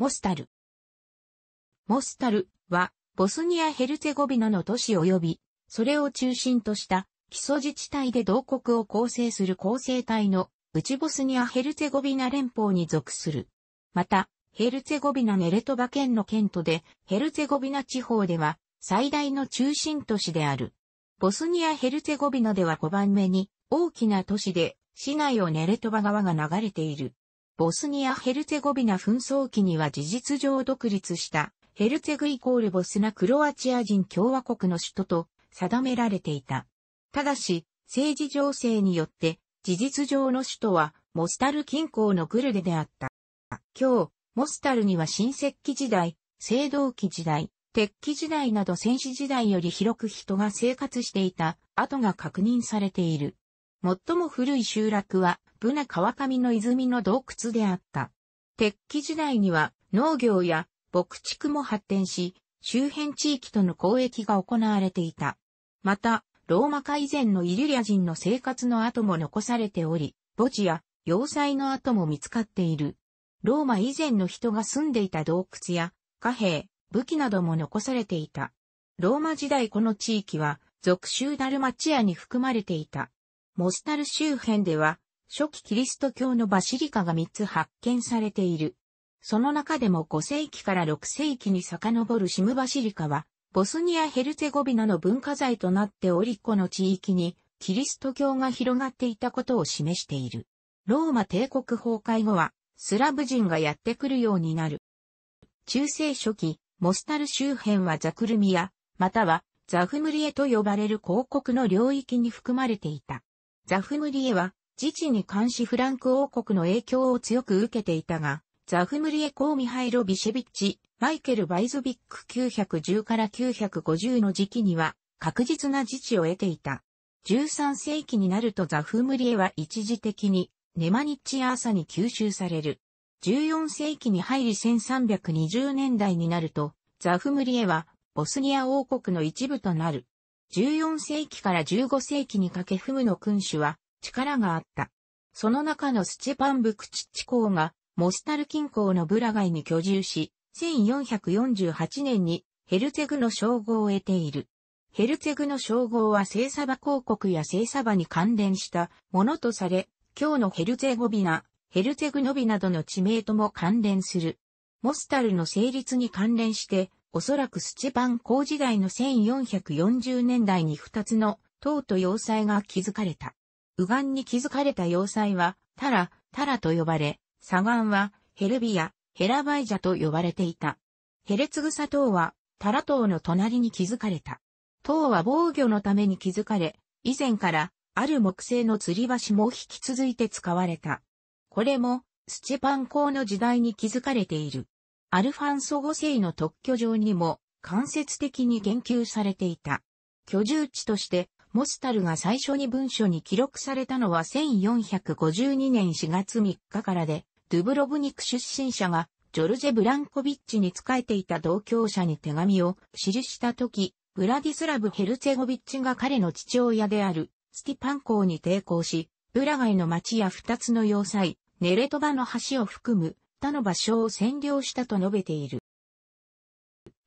モスタル。モスタルは、ボスニア・ヘルツェゴビナの都市及び、それを中心とした基礎自治体で同国を構成する構成体の内ボスニア・ヘルツェゴビナ連邦に属する。また、ヘルツェゴビナ・ネレトバ県の県都で、ヘルツェゴビナ地方では最大の中心都市である。ボスニア・ヘルツェゴビナでは5番目に大きな都市で、市内をネレトバ川が流れている。ボスニア・ヘルツェゴビナ紛争期には事実上独立したヘルツェグイコールボスナ・クロアチア人共和国の首都と定められていた。ただし、政治情勢によって事実上の首都はモスタル近郊のグルデであった。今日、モスタルには新石器時代、青銅器時代、鉄器時代など戦士時代より広く人が生活していた跡が確認されている。最も古い集落はブナ川上の泉の洞窟であった。鉄器時代には農業や牧畜も発展し、周辺地域との交易が行われていた。また、ローマ化以前のイリュリア人の生活の跡も残されており、墓地や要塞の跡も見つかっている。ローマ以前の人が住んでいた洞窟や貨幣、武器なども残されていた。ローマ時代この地域は、属州ダルマチアに含まれていた。モスタル周辺では、初期キリスト教のバシリカが3つ発見されている。その中でも5世紀から6世紀に遡るシムバシリカは、ボスニア・ヘルツェゴビナの文化財となっておりこの地域にキリスト教が広がっていたことを示している。ローマ帝国崩壊後は、スラブ人がやってくるようになる。中世初期、モスタル周辺はザクルミア、またはザフムリエと呼ばれる広告の領域に含まれていた。ザフムリエは自治に関しフランク王国の影響を強く受けていたが、ザフムリエ・コー・ミハイロ・ビシェビッチ、マイケル・バイズビック910から950の時期には確実な自治を得ていた。13世紀になるとザフムリエは一時的にネマニッチアーサに吸収される。14世紀に入り1320年代になると、ザフムリエはボスニア王国の一部となる。14世紀から15世紀にかけフムの君主は力があった。その中のスチパン・ブクチッチ公が、モスタル近郊のブラガイに居住し、1448年にヘルツェグの称号を得ている。ヘルツェグの称号は聖サバ公国や聖サバに関連したものとされ、今日のヘルツェゴビナ、ヘルツェグノビなどの地名とも関連する。モスタルの成立に関連して、おそらくスチパン公時代の1440年代に2つの塔と要塞が築かれた。右岸に築かれた要塞は、タラ、タラと呼ばれ、左岸は、ヘルビア、ヘラバイジャと呼ばれていた。ヘレツグサ島は、タラ島の隣に築かれた。塔は防御のために築かれ、以前からある木製の吊り橋も引き続いて使われた。これもスチェパン公の時代に築かれている。アルファンソ5世の特許状にも間接的に言及されていた。居住地としてモスタルが最初に文書に記録されたのは1452年4月3日からで、ドゥブロブニク出身者がジョルジェ・ブランコビッチに仕えていた同郷者に手紙を記したとき、ブラディスラブ・ヘルツェゴビッチが彼の父親であるスティパン公に抵抗し、ブラガイの町や二つの要塞、ネレトバの橋を含む他の場所を占領したと述べている。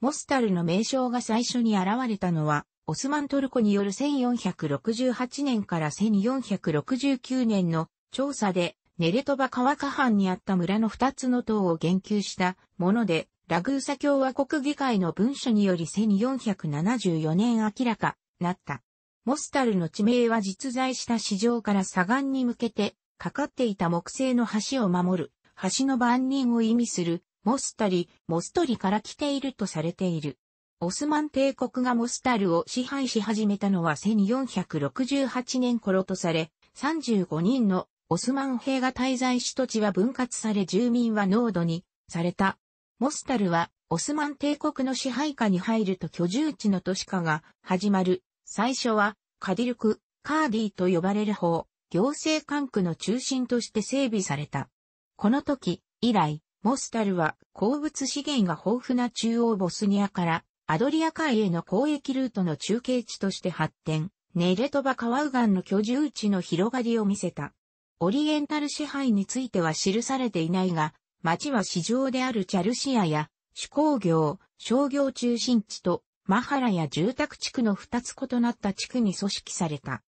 モスタルの名称が最初に現れたのはオスマントルコによる1468年から1469年の調査で、ネレトバ川下藩にあった村の2つの塔を言及したもので、ラグーサ共和国議会の文書により1474年明らかなった。モスタルの地名は実在した市場から左岸に向けてかかっていた木製の橋を守る、橋の番人を意味する、モスタリ、モストリから来ているとされている。オスマン帝国がモスタルを支配し始めたのは1468年頃とされ、35人のオスマン兵が滞在し土地は分割され住民は濃度にされた。モスタルはオスマン帝国の支配下に入ると居住地の都市化が始まる。最初はカディルク、カーディと呼ばれる方、行政管区の中心として整備された。この時以来、モスタルは鉱物資源が豊富な中央ボスニアからアドリア海への交易ルートの中継地として発展、ネレトバ川右岸の居住地の広がりを見せた。オリエンタル支配については記されていないが、町は市場であるチャルシアや、手工業、商業中心地と、マハラや住宅地区の二つ異なった地区に組織された。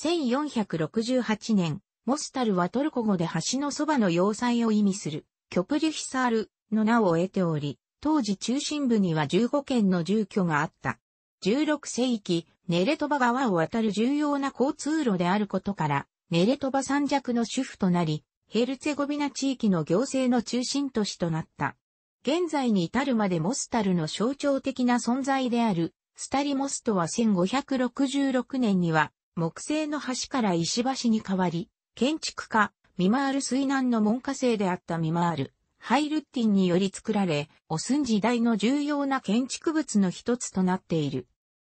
1468年、モスタルはトルコ語で橋のそばの要塞を意味する、キョプリヒサールの名を得ており、当時中心部には15軒の住居があった。16世紀、ネレトバ川を渡る重要な交通路であることから、ネレトバ山尺の主婦となり、ヘルツェゴビナ地域の行政の中心都市となった。現在に至るまでモスタルの象徴的な存在である、スタリモストは1566年には、木製の橋から石橋に変わり、建築家、ミマール水難の門下生であったミマール。ハイルッティンにより作られ、オスン時代の重要な建築物の一つとなっている。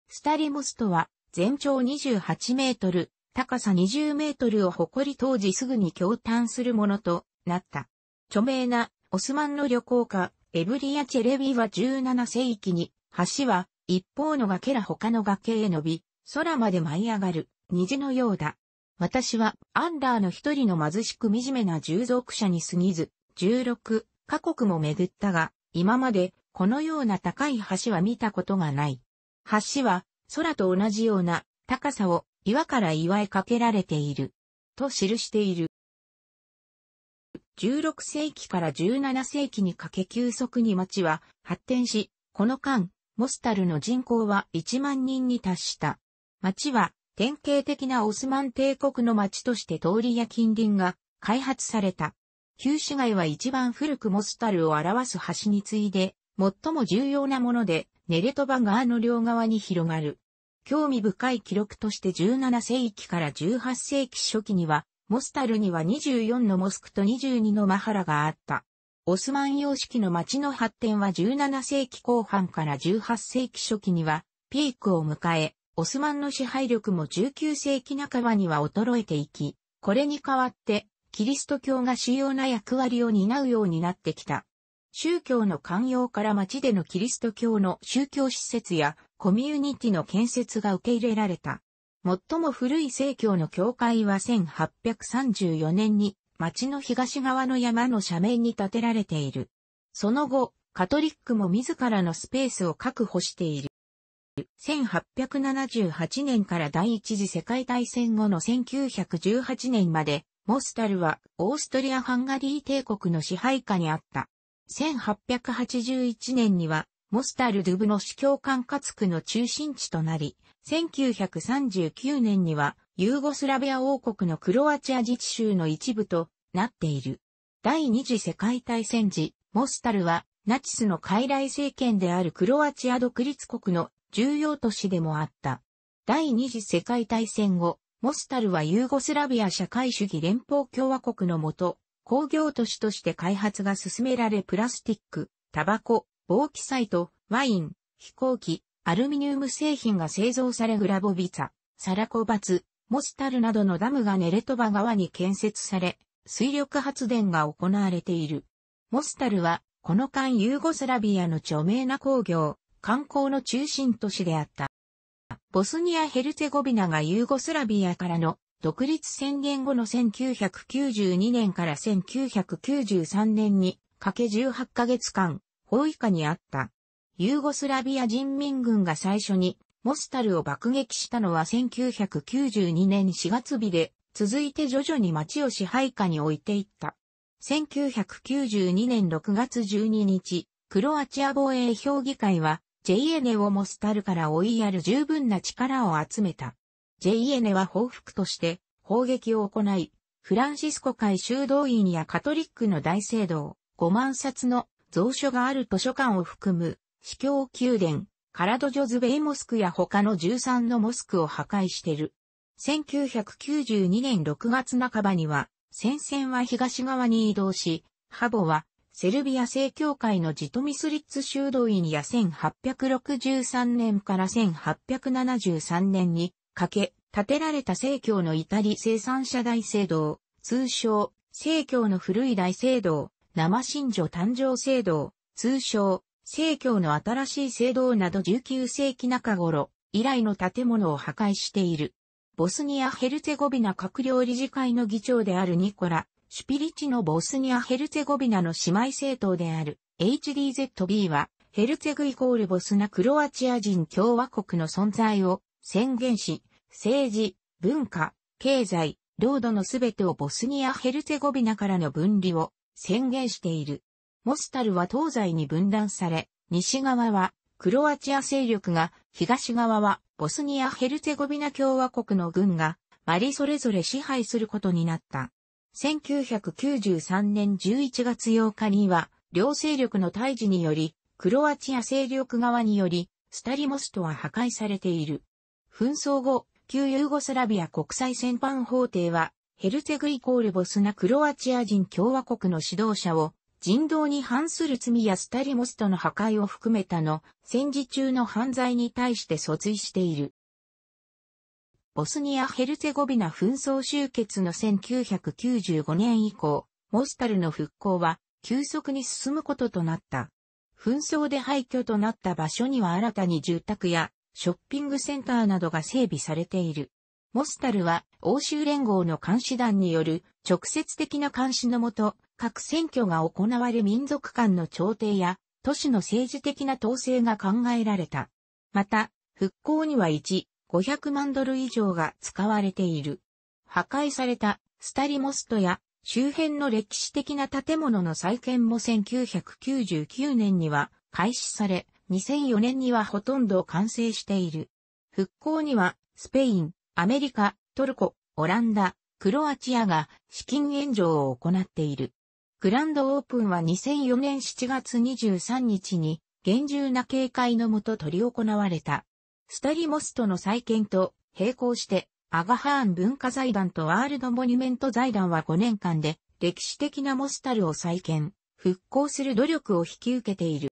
スタリモストは、全長28メートル、高さ20メートルを誇り当時すぐに共嘆するものとなった。著名なオスマンの旅行家、エブリア・チェレビは17世紀に、橋は一方の崖ら他の崖へ伸び、空まで舞い上がる虹のようだ。私はアンダーの一人の貧しく惨めな従属者に過ぎず、16各国も巡ったが、今までこのような高い橋は見たことがない。橋は空と同じような高さを岩から岩へかけられている。と記している。16世紀から17世紀にかけ急速に町は発展し、この間、モスタルの人口は1万人に達した。町は典型的なオスマン帝国の町として通りや近隣が開発された。旧市街は一番古くモスタルを表す橋に次いで、最も重要なもので、ネレトバ川の両側に広がる。興味深い記録として17世紀から18世紀初期には、モスタルには24のモスクと22のマハラがあった。オスマン様式の町の発展は17世紀後半から18世紀初期にはピークを迎え、オスマンの支配力も19世紀半ばには衰えていき、これに代わってキリスト教が主要な役割を担うようになってきた。宗教の寛容から町でのキリスト教の宗教施設やコミュニティの建設が受け入れられた。最も古い聖教の教会は1834年に町の東側の山の斜面に建てられている。その後、カトリックも自らのスペースを確保している。1878年から第一次世界大戦後の1918年までモスタルはオーストリア・ハンガリー帝国の支配下にあった。1881年にはモスタル・ドゥブの司教管轄区の中心地となり、1939年にはユーゴスラビア王国のクロアチア自治州の一部となっている。第二次世界大戦時、モスタルはナチスの傀儡政権であるクロアチア独立国の重要都市でもあった。第二次世界大戦後、モスタルはユーゴスラビア社会主義連邦共和国のもと、工業都市として開発が進められプラスティック、タバコ、防気サイト、ワイン、飛行機、アルミニウム製品が製造されグラボビザ、サラコバツ、モスタルなどのダムがネレトバ川に建設され、水力発電が行われている。モスタルは、この間ユーゴスラビアの著名な工業、観光の中心都市であった。ボスニア・ヘルツェゴビナがユーゴスラビアからの独立宣言後の1992年から1993年にかけ18ヶ月間、包囲下にあった。ユーゴスラビア人民軍が最初にモスタルを爆撃したのは1992年4月日で、続いて徐々に街を支配下に置いていった。1992年6月12日、クロアチア防衛評議会は JN をモスタルから追いやる十分な力を集めた。JN は報復として砲撃を行い、フランシスコ会修道院やカトリックの大聖堂、5万冊の蔵書がある図書館を含む、司教宮殿、カラドジョズベイモスクや他の13のモスクを破壊してる。1992年6月半ばには、戦線は東側に移動し、ハボはセルビア正教会のジトミスリッツ修道院や1863年から1873年にかけ、建てられた正教の至り生産者大聖堂、通称、正教の古い大聖堂、生新女誕生聖堂、通称、正教の新しい聖堂など19世紀中頃以来の建物を破壊している。ボスニア・ヘルツェゴビナ閣僚理事会の議長であるニコラ・シュピリチのボスニア・ヘルツェゴビナの姉妹政党である HDZ-B は、ヘルツェグイコールボスナクロアチア人共和国の存在を宣言し、政治、文化、経済、領土のすべてをボスニア・ヘルツェゴビナからの分離を宣言している。モスタルは東西に分断され、西側はクロアチア勢力が、東側はボスニア・ヘルツェゴビナ共和国の軍が、マリそれぞれ支配することになった。1993年11月8日には、両勢力の退治により、クロアチア勢力側により、スタリモストは破壊されている。紛争後、旧ユーゴスラビア国際戦犯法廷は、ヘルツェグイコールボスナクロアチア人共和国の指導者を、人道に反する罪やスタリモストの破壊を含めたの、戦時中の犯罪に対して訴追している。ボスニア・ヘルツェゴビナ紛争終結の1995年以降、モスタルの復興は急速に進むこととなった。紛争で廃墟となった場所には新たに住宅やショッピングセンターなどが整備されている。モスタルは欧州連合の監視団による直接的な監視のもと、各選挙が行われ民族間の調停や都市の政治的な統制が考えられた。また、復興には1、500万ドル以上が使われている。破壊されたスタリモストや周辺の歴史的な建物の再建も1999年には開始され、2004年にはほとんど完成している。復興にはスペイン、アメリカ、トルコ、オランダ、クロアチアが資金援助を行っている。グランドオープンは2004年7月23日に厳重な警戒のもと取り行われた。スタリモストの再建と並行して、アガハーン文化財団とワールドモニュメント財団は5年間で歴史的なモスタルを再建、復興する努力を引き受けている。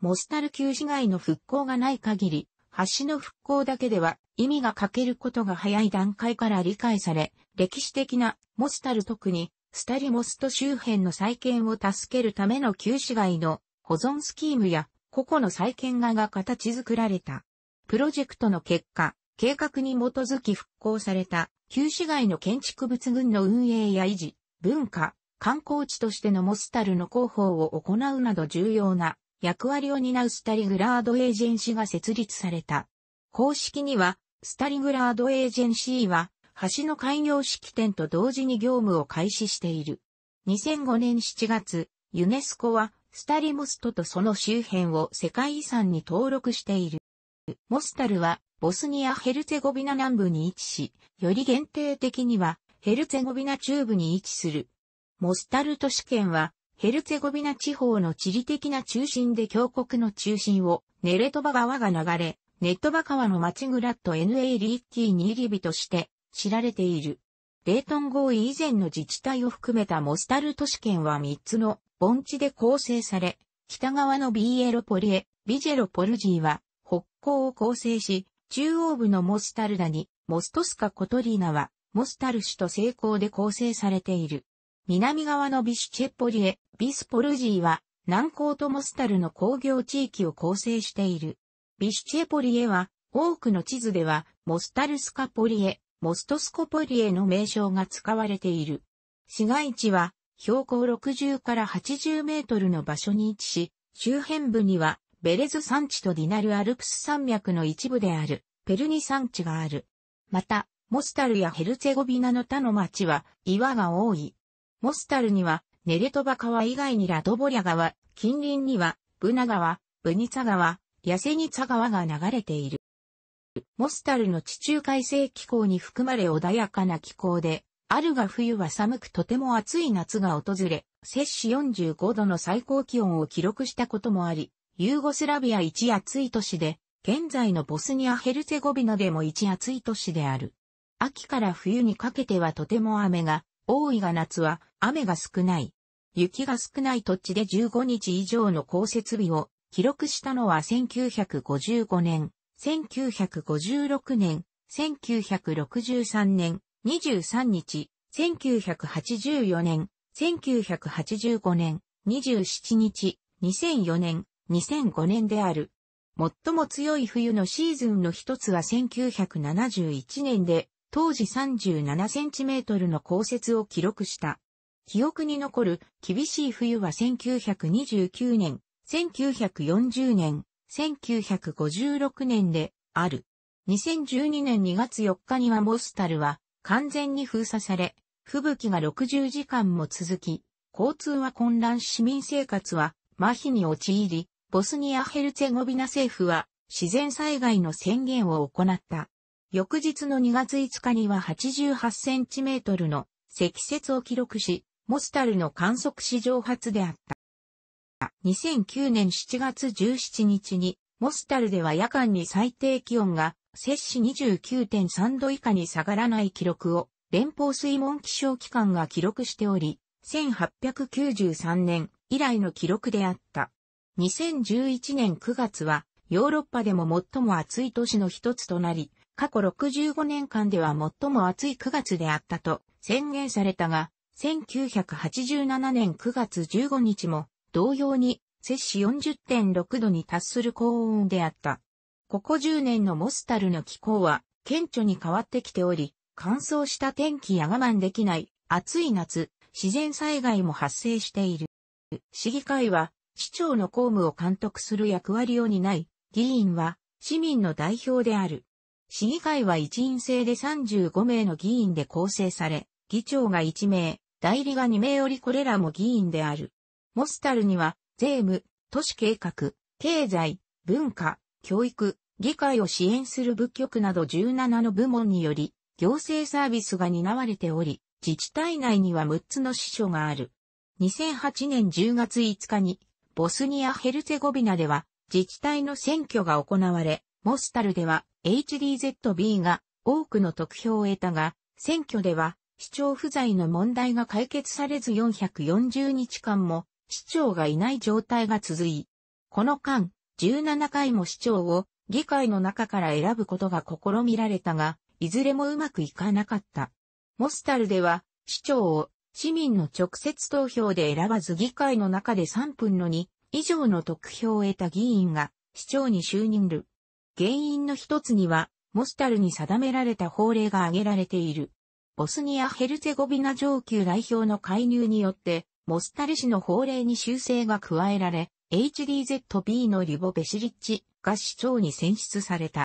モスタル旧市街の復興がない限り、橋の復興だけでは意味が欠けることが早い段階から理解され、歴史的なモスタル特にスタリモスト周辺の再建を助けるための旧市街の保存スキームや個々の再建画が形作られた。プロジェクトの結果、計画に基づき復興された旧市街の建築物群の運営や維持、文化、観光地としてのモスタルの広報を行うなど重要な役割を担うスタリグラードエージェンシーが設立された。公式には、スタリグラードエージェンシーは、橋の開業式典と同時に業務を開始している。2005年7月、ユネスコは、スタリモストとその周辺を世界遺産に登録している。モスタルは、ボスニア・ヘルツェゴビナ南部に位置し、より限定的には、ヘルツェゴビナ中部に位置する。モスタル都市圏は、ヘルツェゴビナ地方の地理的な中心で峡谷の中心を、ネレトバ川が流れ、ネットバ川の町グラット NA リッキーニーリビとして知られている。レートン合意以前の自治体を含めたモスタル都市圏は3つの盆地で構成され、北側のビエロポリエ、ビジェロポルジーは北交を構成し、中央部のモスタルダに、モストスカ・コトリーナは、モスタル市と成功で構成されている。南側のビシュチェポリエ、ビスポルジーは、南高とモスタルの工業地域を構成している。ビシュチェポリエは、多くの地図では、モスタルスカポリエ、モストスコポリエの名称が使われている。市街地は、標高60から80メートルの場所に位置し、周辺部にはベレズ山地とディナルアルプス山脈の一部である、ペルニ山地がある。また、モスタルやヘルツェゴビナの他の町は岩が多い。モスタルにはネレトバ川以外にラドボリャ川、近隣にはブナ川、ブニツァ川、ヤセニツァ川が流れている。モスタルの地中海性気候に含まれ穏やかな気候で、あるが冬は寒くとても暑い夏が訪れ、摂氏45度の最高気温を記録したこともあり、ユーゴスラビア一暑い都市で、現在のボスニア・ヘルツェゴビナでも一暑い都市である。秋から冬にかけてはとても雨が、多いが夏は雨が少ない。雪が少ない土地で15日以上の降雪日を記録したのは1955年、1956年、1963年、23日、1984年、1985年、27日、2004年、2005年である。最も強い冬のシーズンの一つは1971年で、当時37センチメートルの降雪を記録した。記憶に残る厳しい冬は1929年、1940年、1956年である。2012年2月4日にはモスタルは完全に封鎖され、吹雪が60時間も続き、交通は混乱し市民生活は麻痺に陥り、ボスニア・ヘルツェゴビナ政府は自然災害の宣言を行った。翌日の2月5日には88センチメートルの積雪を記録し、モスタルの観測史上初であった。2009年7月17日に、モスタルでは夜間に最低気温が摂氏29.3度以下に下がらない記録を連邦水門気象機関が記録しており、1893年以来の記録であった。2011年9月はヨーロッパでも最も暑い都市の一つとなり、過去65年間では最も暑い9月であったと宣言されたが、1987年9月15日も同様に摂氏40.6度に達する高温であった。ここ10年のモスタルの気候は顕著に変わってきており、乾燥した天気や我慢できない暑い夏、自然災害も発生している。市議会は市長の公務を監督する役割を担い、議員は市民の代表である。市議会は一員制で35名の議員で構成され、議長が1名、代理が2名よりこれらも議員である。モスタルには、税務、都市計画、経済、文化、教育、議会を支援する部局など17の部門により、行政サービスが担われており、自治体内には6つの支所がある。2008年10月5日に、ボスニア・ヘルツェゴビナでは自治体の選挙が行われ、モスタルでは HDZ-B が多くの得票を得たが、選挙では市長不在の問題が解決されず440日間も市長がいない状態が続い、この間、17回も市長を議会の中から選ぶことが試みられたが、いずれもうまくいかなかった。モスタルでは市長を市民の直接投票で選ばず議会の中で3分の2以上の得票を得た議員が市長に就任る。原因の一つには、モスタルに定められた法令が挙げられている。ボスニア・ヘルツェゴビナ上級代表の介入によって、モスタル市の法令に修正が加えられ、HDZ-B のリボ・ベシリッチが市長に選出された。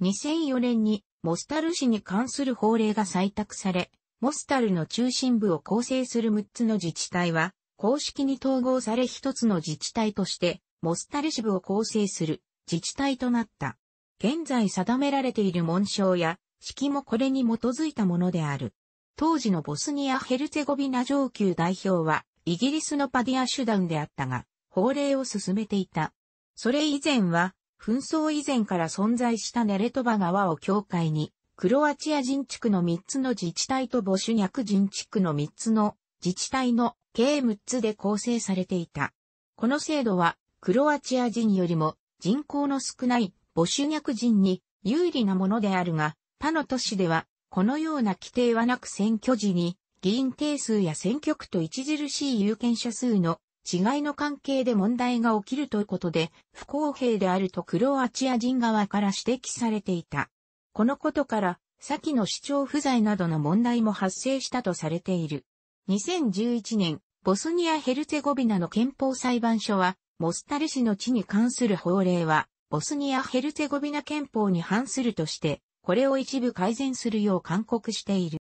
2004年にモスタル市に関する法令が採択され、モスタルの中心部を構成する6つの自治体は、公式に統合され1つの自治体として、モスタル支部を構成する自治体となった。現在定められている紋章や、式もこれに基づいたものである。当時のボスニア・ヘルツェゴビナ上級代表は、イギリスのパディア手段であったが、法令を進めていた。それ以前は、紛争以前から存在したネレトバ川を境界に、クロアチア人地区の3つの自治体とボシュニャク人地区の3つの自治体の計6つで構成されていた。この制度は、クロアチア人よりも人口の少ないボシュニャク人に有利なものであるが、他の都市では、このような規定はなく選挙時に、議員定数や選挙区と著しい有権者数の違いの関係で問題が起きるということで、不公平であるとクロアチア人側から指摘されていた。このことから、先の市長不在などの問題も発生したとされている。2011年、ボスニア・ヘルツェゴビナの憲法裁判所は、モスタル市の地に関する法令は、ボスニア・ヘルツェゴビナ憲法に反するとして、これを一部改善するよう勧告している。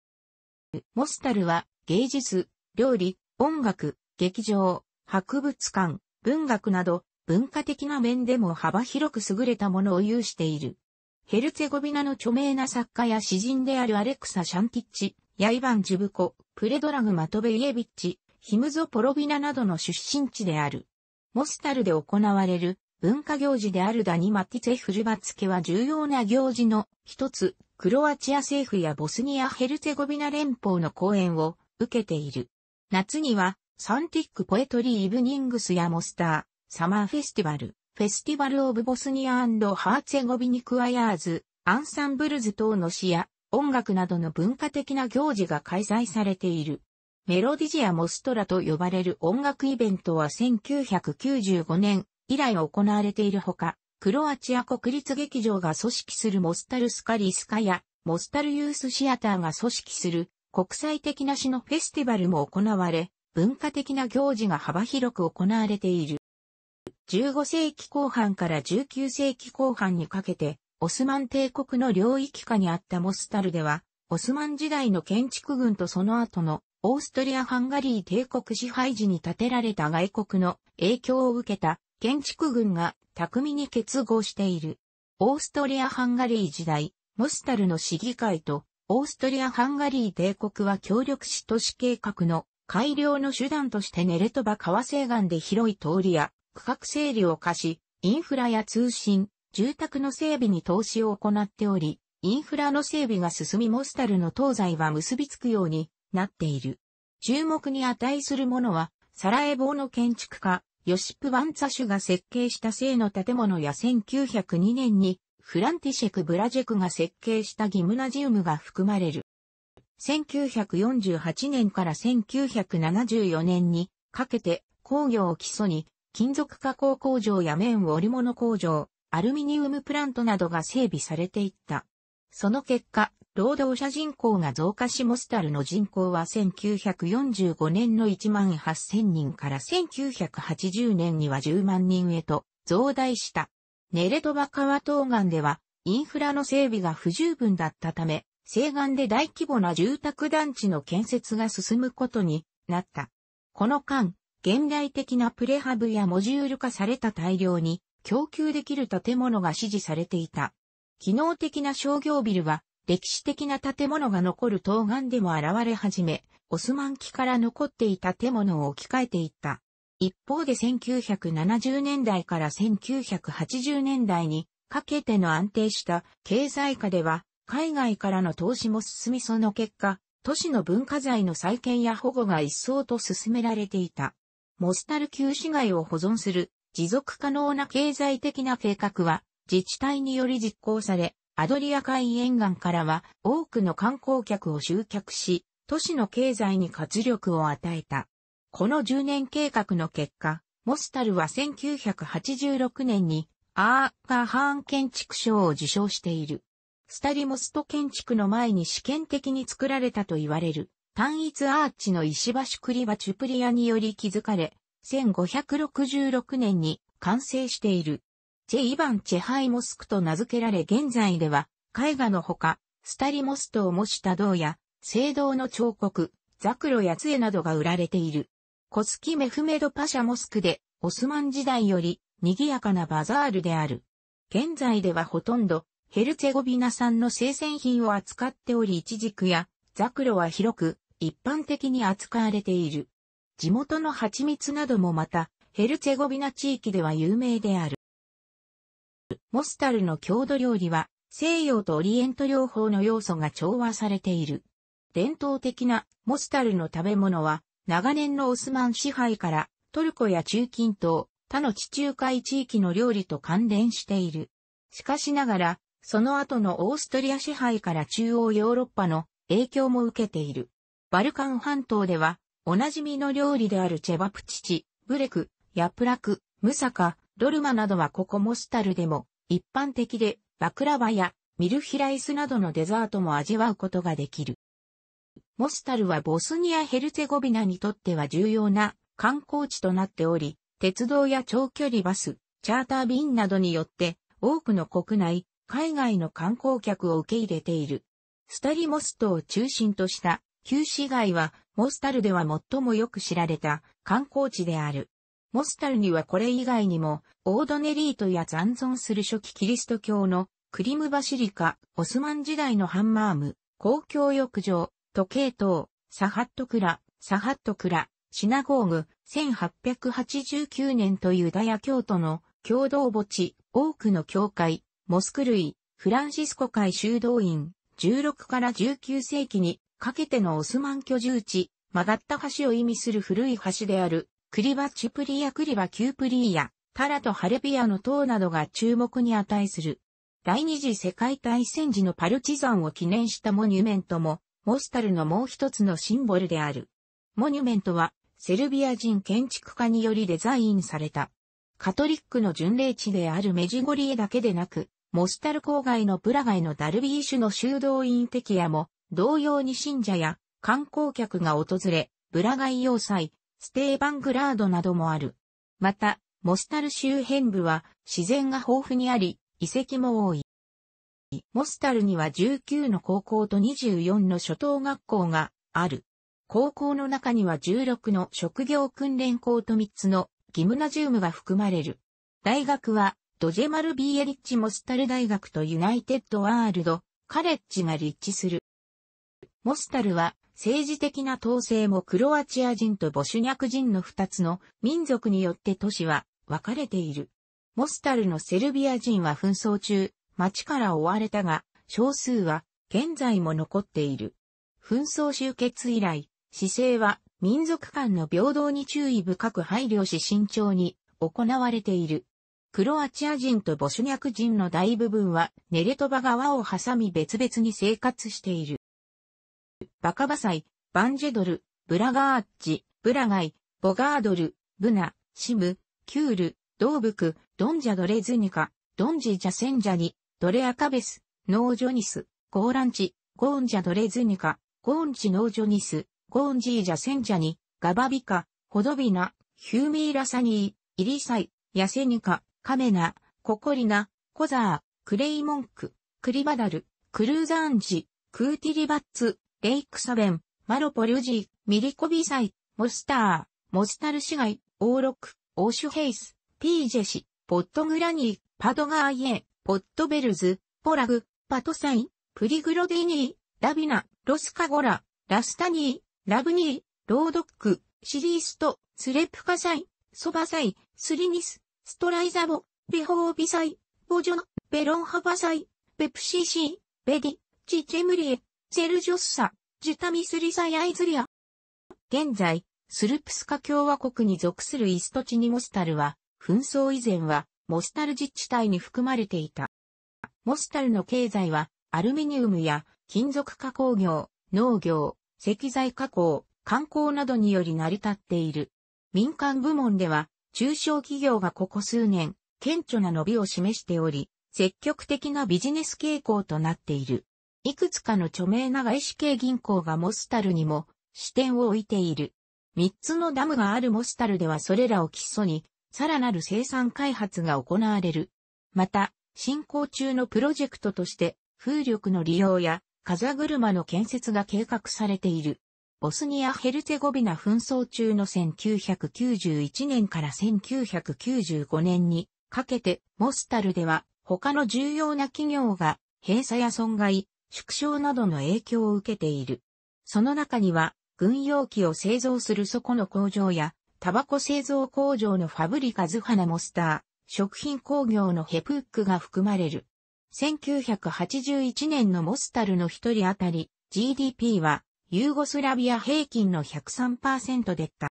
モスタルは、芸術、料理、音楽、劇場、博物館、文学など、文化的な面でも幅広く優れたものを有している。ヘルツェゴビナの著名な作家や詩人であるアレクサ・シャンティッチ、ヤイバン・ジュブコ、プレドラグ・マトベイエビッチ、ヒムゾ・ポロビナなどの出身地である。モスタルで行われる文化行事であるダニマティツェフジュバツケは重要な行事の一つ、クロアチア政府やボスニア・ヘルツェゴビナ連邦の講演を受けている。夏にはサンティック・ポエトリー・イブニングスやモスター、サマーフェスティバル、フェスティバル・オブ・ボスニア・ハーツェゴビニ・クワヤーズ、アンサンブルズ等の詩や音楽などの文化的な行事が開催されている。メロディジア・モストラと呼ばれる音楽イベントは1995年以来行われているほか、クロアチア国立劇場が組織するモスタルスカリスカや、モスタルユースシアターが組織する国際的な詩のフェスティバルも行われ、文化的な行事が幅広く行われている。15世紀後半から19世紀後半にかけて、オスマン帝国の領域下にあったモスタルでは、オスマン時代の建築群とその後のオーストリア・ハンガリー帝国支配時に建てられた外国の影響を受けた建築群が巧みに結合している。オーストリア・ハンガリー時代、モスタルの市議会とオーストリア・ハンガリー帝国は協力し都市計画の改良の手段としてネレトバ川西岸で広い通りや区画整理を課し、インフラや通信、住宅の整備に投資を行っており、インフラの整備が進みモスタルの東西は結びつくようになっている。注目に値するものは、サラエボの建築家、ヨシップ・ワンツァシュが設計した性の建物や1902年にフランティシェク・ブラジェクが設計したギムナジウムが含まれる。1948年から1974年にかけて工業を基礎に金属加工工場や綿織物工場、アルミニウムプラントなどが整備されていった。その結果、労働者人口が増加しモスタルの人口は1945年の1万8000人から1980年には10万人へと増大した。ネレトバ川東岸ではインフラの整備が不十分だったため、西岸で大規模な住宅団地の建設が進むことになった。この間、現代的なプレハブやモジュール化された大量に供給できる建物が支持されていた。機能的な商業ビルは歴史的な建物が残る東岸でも現れ始め、オスマン期から残っていた建物を置き換えていった。一方で1970年代から1980年代にかけての安定した経済下では海外からの投資も進みその結果、都市の文化財の再建や保護が一層と進められていた。モスタル旧市街を保存する持続可能な経済的な計画は自治体により実行され、アドリア海沿岸からは多くの観光客を集客し、都市の経済に活力を与えた。この10年計画の結果、モスタルは1986年にアーガーハーン建築賞を受賞している。スタリモスト建築の前に試験的に作られたと言われる単一アーチの石橋クリバチュプリアにより築かれ、1566年に完成している。チェイバン・チェハイモスクと名付けられ現在では、絵画のほか、スタリモストを模した銅や、聖銅の彫刻、ザクロや杖などが売られている。コスキメフメドパシャモスクで、オスマン時代より、賑やかなバザールである。現在ではほとんど、ヘルツェゴビナ産の生鮮品を扱っており、イチジクや、ザクロは広く、一般的に扱われている。地元の蜂蜜などもまた、ヘルツェゴビナ地域では有名である。モスタルの郷土料理は、西洋とオリエント療法の要素が調和されている。伝統的なモスタルの食べ物は、長年のオスマン支配からトルコや中近東、他の地中海地域の料理と関連している。しかしながら、その後のオーストリア支配から中央ヨーロッパの影響も受けている。バルカン半島では、おなじみの料理であるチェバプチチ、ブレク、ヤプラク、ムサカ、ドルマなどはここモスタルでも、一般的で、バクラバやミルヒライスなどのデザートも味わうことができる。モスタルはボスニア・ヘルツェゴビナにとっては重要な観光地となっており、鉄道や長距離バス、チャーター便などによって多くの国内、海外の観光客を受け入れている。スタリモストを中心とした旧市街はモスタルでは最もよく知られた観光地である。モスタルにはこれ以外にも、オードネリートや残存する初期キリスト教のクリムバシリカ、オスマン時代のハンマーム、公共浴場、時計塔、サハットクラ、サハットクラ、シナゴーグ、1889年というダヤ教徒の共同墓地、多くの教会、モスク類、フランシスコ会修道院、16から19世紀にかけてのオスマン居住地、曲がった橋を意味する古い橋である、クリバチプリア、クリバキュープリーヤ、タラとハレピアの塔などが注目に値する。第二次世界大戦時のパルチザンを記念したモニュメントも、モスタルのもう一つのシンボルである。モニュメントは、セルビア人建築家によりデザインされた。カトリックの巡礼地であるメジゴリエだけでなく、モスタル郊外のプラガイのダルビーシュの修道院テキアも、同様に信者や観光客が訪れ、ブラガイ要塞、ステーバングラードなどもある。また、モスタル周辺部は自然が豊富にあり、遺跡も多い。モスタルには19の高校と24の初等学校がある。高校の中には16の職業訓練校と3つのギムナジウムが含まれる。大学はドジェマル・ビーエリッチ・モスタル大学とユナイテッド・ワールド・カレッジが立地する。モスタルは政治的な統制もクロアチア人とボシュニャク人の二つの民族によって都市は分かれている。モスタルのセルビア人は紛争中、町から追われたが、少数は現在も残っている。紛争終結以来、姿勢は民族間の平等に注意深く配慮し慎重に行われている。クロアチア人とボシュニャク人の大部分はネレトバ川を挟み別々に生活している。バカバサイ、バンジェドル、ブラガーッチ、ブラガイ、ボガードル、ブナ、シム、キュール、ドーブク、ドンジャドレズニカ、ドンジジャセンジャニ、ドレアカベス、ノージョニス、ゴーランチ、ゴーンジャドレズニカ、ゴーンチノージョニス、ゴーンジージャセンジャニ、ガバビカ、ホドビナ、ヒューミーラサニー、イリサイ、ヤセニカ、カメナ、ココリナ、コザー、クレイモンク、クリバダル、クルーザンジ、クーティリバッツ、レイクソベン、マロポリュジー、ミリコビサイ、モスター、モスタル市街、オーロク、オーシュヘイス、ピージェシ、ポットグラニー、パドガーイエ、ポットベルズ、ポラグ、パトサイ、プリグロディニー、ラビナ、ロスカゴラ、ラスタニー、ラブニー、ロードック、シリースト、スレプカサイ、ソバサイ、スリニス、ストライザボ、ビホービサイ、ボジョノ、ベロンハバサイ、ペプシーシー、ベディ、チチェムリエ、セルジョッサ、ジュタミスリサヤイズリア。現在、スルプスカ共和国に属するイストチニモスタルは、紛争以前は、モスタル自治体に含まれていた。モスタルの経済は、アルミニウムや金属加工業、農業、石材加工、観光などにより成り立っている。民間部門では、中小企業がここ数年、顕著な伸びを示しており、積極的なビジネス傾向となっている。いくつかの著名な外資系銀行がモスタルにも支店を置いている。三つのダムがあるモスタルではそれらを基礎に、さらなる生産開発が行われる。また、進行中のプロジェクトとして、風力の利用や、風車の建設が計画されている。ボスニア・ヘルツェゴビナ紛争中の1991年から1995年にかけて、モスタルでは他の重要な企業が閉鎖や損害、縮小などの影響を受けている。その中には、軍用機を製造するそこの工場や、タバコ製造工場のファブリカズハナモスター、食品工業のヘプックが含まれる。1981年のモスタルの一人当たり GDP はユーゴスラビア平均の103%でった。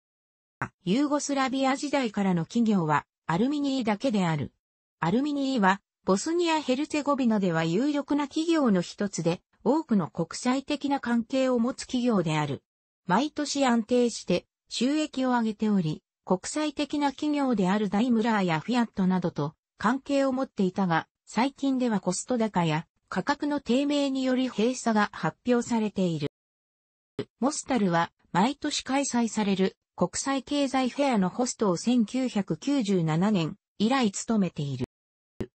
ユーゴスラビア時代からの企業はアルミニーだけである。アルミニーはボスニア・ヘルツェゴビナでは有力な企業の一つで、多くの国際的な関係を持つ企業である。毎年安定して収益を上げており、国際的な企業であるダイムラーやフィアットなどと関係を持っていたが、最近ではコスト高や価格の低迷により閉鎖が発表されている。モスタルは毎年開催される国際経済フェアのホストを1997年以来務めている。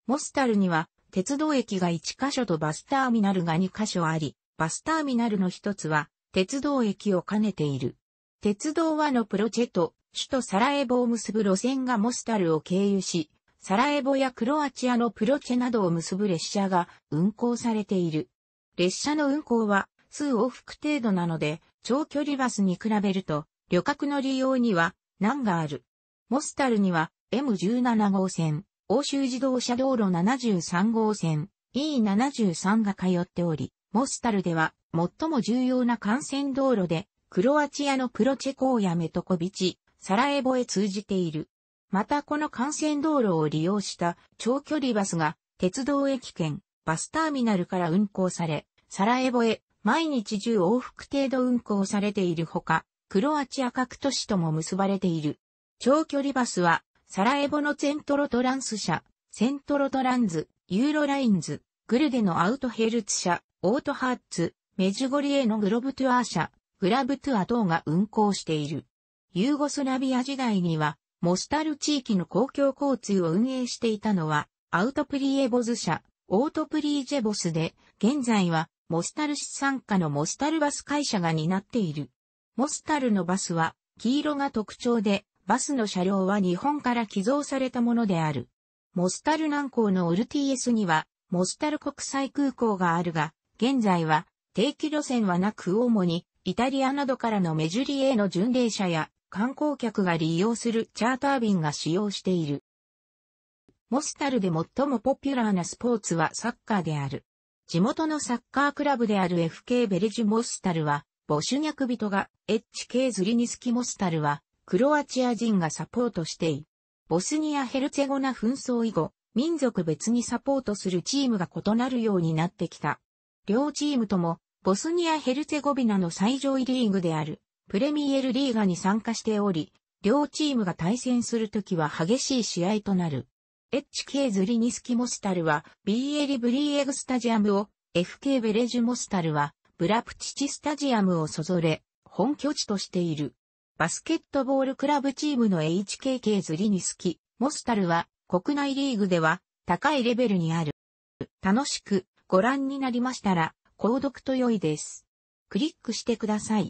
モスタルには鉄道駅が1カ所とバスターミナルが2カ所あり、バスターミナルの一つは鉄道駅を兼ねている。鉄道はのプロチェと首都サラエボを結ぶ路線がモスタルを経由し、サラエボやクロアチアのプロチェなどを結ぶ列車が運行されている。列車の運行は数往復程度なので、長距離バスに比べると旅客の利用には難がある。モスタルには M17 号線、欧州自動車道路73号線 E73 が通っており、モスタルでは最も重要な幹線道路で、クロアチアのプロチェコーやメトコビチ、サラエボへ通じている。またこの幹線道路を利用した長距離バスが鉄道駅圏、バスターミナルから運行され、サラエボへ毎日10往復程度運行されているほか、クロアチア各都市とも結ばれている。長距離バスはサラエボのセントロトランス社、セントロトランズ、ユーロラインズ、グルデのアウトヘルツ社、オートハーツ、メジュゴリエのグロブトゥアー社、グラブトゥア等が運行している。ユーゴスラビア時代には、モスタル地域の公共交通を運営していたのは、アウトプリエボズ社、オートプリージェボスで、現在は、モスタル市参加のモスタルバス会社が担っている。モスタルのバスは、黄色が特徴で、バスの車両は日本から寄贈されたものである。モスタル南港のオルティエスには、モスタル国際空港があるが、現在は定期路線はなく主にイタリアなどからのメジュリへの巡礼者や観光客が利用するチャーター便が使用している。モスタルで最もポピュラーなスポーツはサッカーである。地元のサッカークラブである FK ベレジュモスタルは、ボシュニャクトが HK ズリニスキモスタルは、クロアチア人がサポートしてい、ボスニア・ヘルツェゴナ紛争以後、民族別にサポートするチームが異なるようになってきた。両チームとも、ボスニア・ヘルツェゴビナの最上位リーグである、プレミエルリーガに参加しており、両チームが対戦するときは激しい試合となる。HK ズリニスキモスタルは BL ブリーエグスタジアムを、FK ベレジュモスタルはブラプチチスタジアムをそぞれ、本拠地としている。バスケットボールクラブチームの HKK ズリニスキ、モスタルは国内リーグでは高いレベルにある。楽しくご覧になりましたら、購読と良いです。クリックしてください。